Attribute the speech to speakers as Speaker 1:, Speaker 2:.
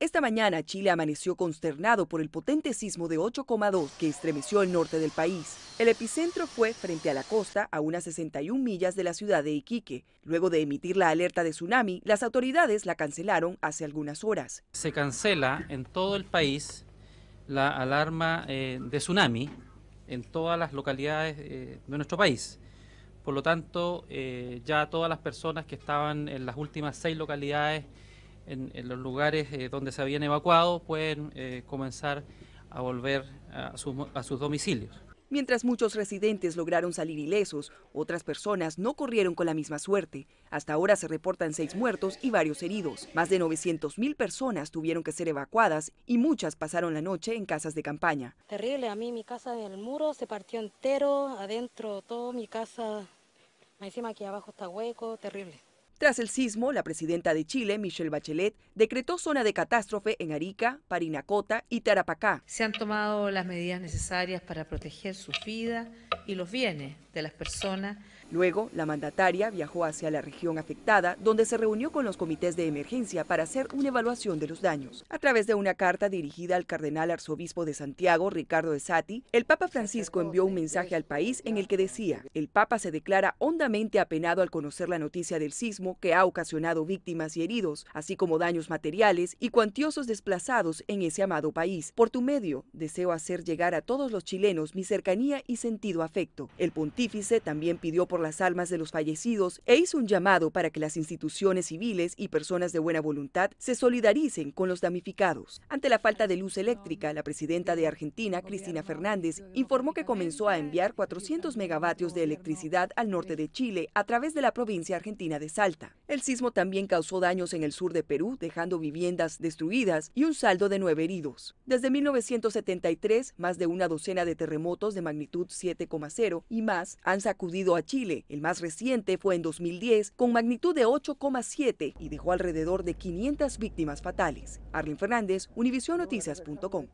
Speaker 1: Esta mañana Chile amaneció consternado por el potente sismo de 8,2 que estremeció el norte del país. El epicentro fue frente a la costa, a unas 61 millas de la ciudad de Iquique. Luego de emitir la alerta de tsunami, las autoridades la cancelaron hace algunas horas.
Speaker 2: Se cancela en todo el país la alarma eh, de tsunami en todas las localidades eh, de nuestro país. Por lo tanto, eh, ya todas las personas que estaban en las últimas seis localidades en, los lugares eh, donde se habían evacuado pueden eh, comenzar a volver a, a sus domicilios.
Speaker 1: Mientras muchos residentes lograron salir ilesos, otras personas no corrieron con la misma suerte. Hasta ahora se reportan seis muertos y varios heridos. Más de 900.000 personas tuvieron que ser evacuadas y muchas pasaron la noche en casas de campaña.
Speaker 2: Terrible, a mí mi casa del muro se partió entero, adentro todo, mi casa, encima aquí abajo está hueco, terrible.
Speaker 1: Tras el sismo, la presidenta de Chile, Michelle Bachelet, decretó zona de catástrofe en Arica, Parinacota y Tarapacá. Se han tomado las medidas necesarias para proteger su vidas y los bienes de las personas Luego, la mandataria viajó hacia la región afectada, donde se reunió con los comités de emergencia para hacer una evaluación de los daños. A través de una carta dirigida al cardenal arzobispo de Santiago, Ricardo de Sati, el Papa Francisco envió un mensaje al país en el que decía, el Papa se declara hondamente apenado al conocer la noticia del sismo que ha ocasionado víctimas y heridos, así como daños materiales y cuantiosos desplazados en ese amado país. Por tu medio, deseo hacer llegar a todos los chilenos mi cercanía y sentido afecto. El pontífice también pidió por las almas de los fallecidos e hizo un llamado para que las instituciones civiles y personas de buena voluntad se solidaricen con los damnificados. Ante la falta de luz eléctrica, la presidenta de Argentina, Cristina Fernández, informó que comenzó a enviar 400 megavatios de electricidad al norte de Chile a través de la provincia argentina de Salta. El sismo también causó daños en el sur de Perú, dejando viviendas destruidas y un saldo de nueve heridos. Desde 1973, más de una docena de terremotos de magnitud 7,0 y más han sacudido a Chile. El más reciente fue en 2010, con magnitud de 8,7 y dejó alrededor de 500 víctimas fatales. Arlene Fernández, Univisionnoticias.com.